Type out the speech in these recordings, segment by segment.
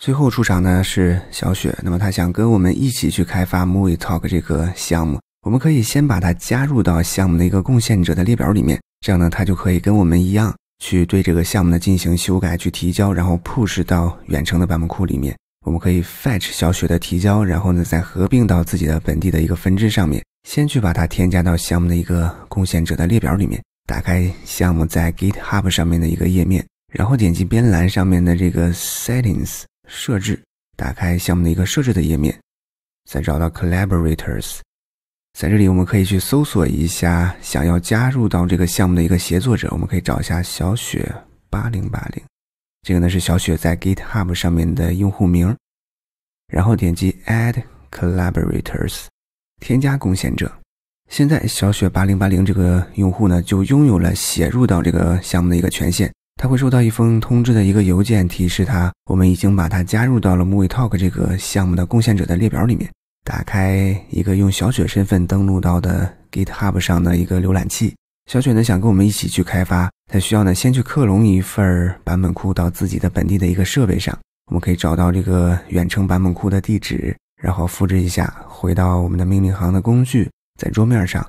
最后出场呢是小雪，那么她想跟我们一起去开发 m o v i e t a l k 这个项目，我们可以先把她加入到项目的一个贡献者的列表里面，这样呢她就可以跟我们一样去对这个项目呢进行修改、去提交，然后 push 到远程的版本库里面。我们可以 fetch 小雪的提交，然后呢再合并到自己的本地的一个分支上面，先去把它添加到项目的一个贡献者的列表里面。打开项目在 GitHub 上面的一个页面，然后点击边栏上面的这个 Settings。设置，打开项目的一个设置的页面，再找到 Collaborators，在这里我们可以去搜索一下想要加入到这个项目的一个协作者，我们可以找一下小雪八零八零，这个呢是小雪在 GitHub 上面的用户名，然后点击 Add Collaborators 添加贡献者，现在小雪八零八零这个用户呢就拥有了写入到这个项目的一个权限。他会收到一封通知的一个邮件，提示他，我们已经把他加入到了 m o v i Talk 这个项目的贡献者的列表里面。打开一个用小雪身份登录到的 GitHub 上的一个浏览器。小雪呢，想跟我们一起去开发，她需要呢先去克隆一份版本库到自己的本地的一个设备上。我们可以找到这个远程版本库的地址，然后复制一下，回到我们的命令行的工具，在桌面上，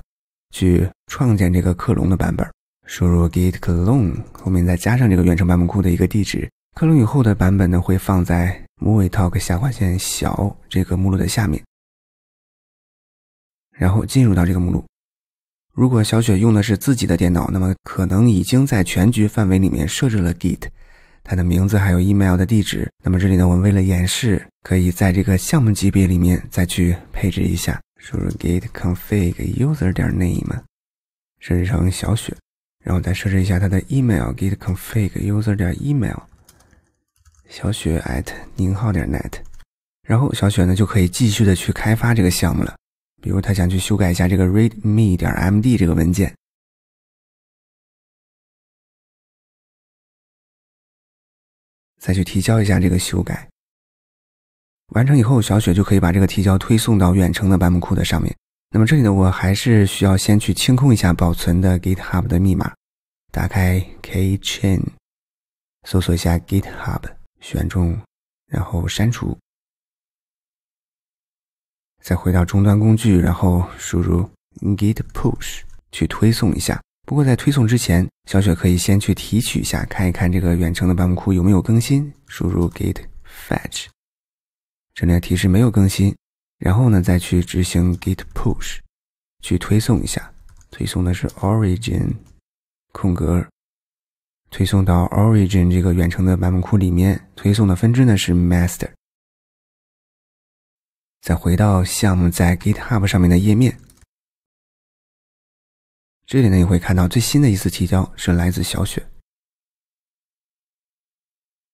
去创建这个克隆的版本。输入 git clone 后面再加上这个远程版本库的一个地址，克隆以后的版本呢会放在 m o v i e t a l k 下划线小这个目录的下面，然后进入到这个目录。如果小雪用的是自己的电脑，那么可能已经在全局范围里面设置了 git，它的名字还有 email 的地址。那么这里呢，我们为了演示，可以在这个项目级别里面再去配置一下，输入 git config user 点 name 设置成小雪。然后，再设置一下他的 email，git config user 点 email，小雪 at 宁浩点 net。然后，小雪呢就可以继续的去开发这个项目了。比如，他想去修改一下这个 readme 点 md 这个文件，再去提交一下这个修改。完成以后，小雪就可以把这个提交推送到远程的版本库的上面。那么这里呢，我还是需要先去清空一下保存的 GitHub 的密码，打开 Keychain，搜索一下 GitHub，选中，然后删除。再回到终端工具，然后输入 git push 去推送一下。不过在推送之前，小雪可以先去提取一下，看一看这个远程的版本库有没有更新。输入 git fetch，这里提示没有更新。然后呢，再去执行 git push，去推送一下，推送的是 origin，空格，推送到 origin 这个远程的版本库里面，推送的分支呢是 master。再回到项目在 GitHub 上面的页面，这里呢你会看到最新的一次提交是来自小雪。